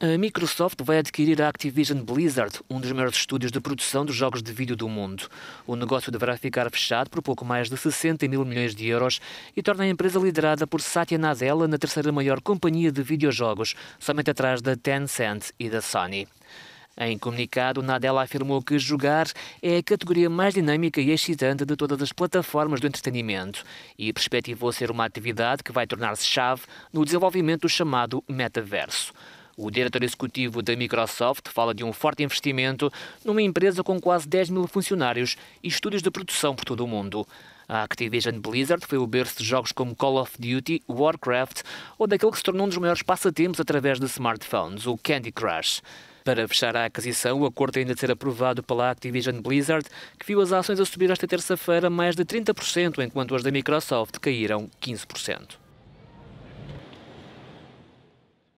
A Microsoft vai adquirir a Activision Blizzard, um dos maiores estúdios de produção de jogos de vídeo do mundo. O negócio deverá ficar fechado por pouco mais de 60 mil milhões de euros e torna a empresa liderada por Satya Nadella na terceira maior companhia de videojogos, somente atrás da Tencent e da Sony. Em comunicado, Nadella afirmou que jogar é a categoria mais dinâmica e excitante de todas as plataformas do entretenimento e perspectivou ser uma atividade que vai tornar-se chave no desenvolvimento do chamado metaverso. O diretor executivo da Microsoft fala de um forte investimento numa empresa com quase 10 mil funcionários e estúdios de produção por todo o mundo. A Activision Blizzard foi o berço de jogos como Call of Duty, Warcraft ou daquele que se tornou um dos maiores passatempos através de smartphones, o Candy Crush. Para fechar a aquisição, o acordo ainda de ser aprovado pela Activision Blizzard, que viu as ações a subir esta terça-feira mais de 30%, enquanto as da Microsoft caíram 15%.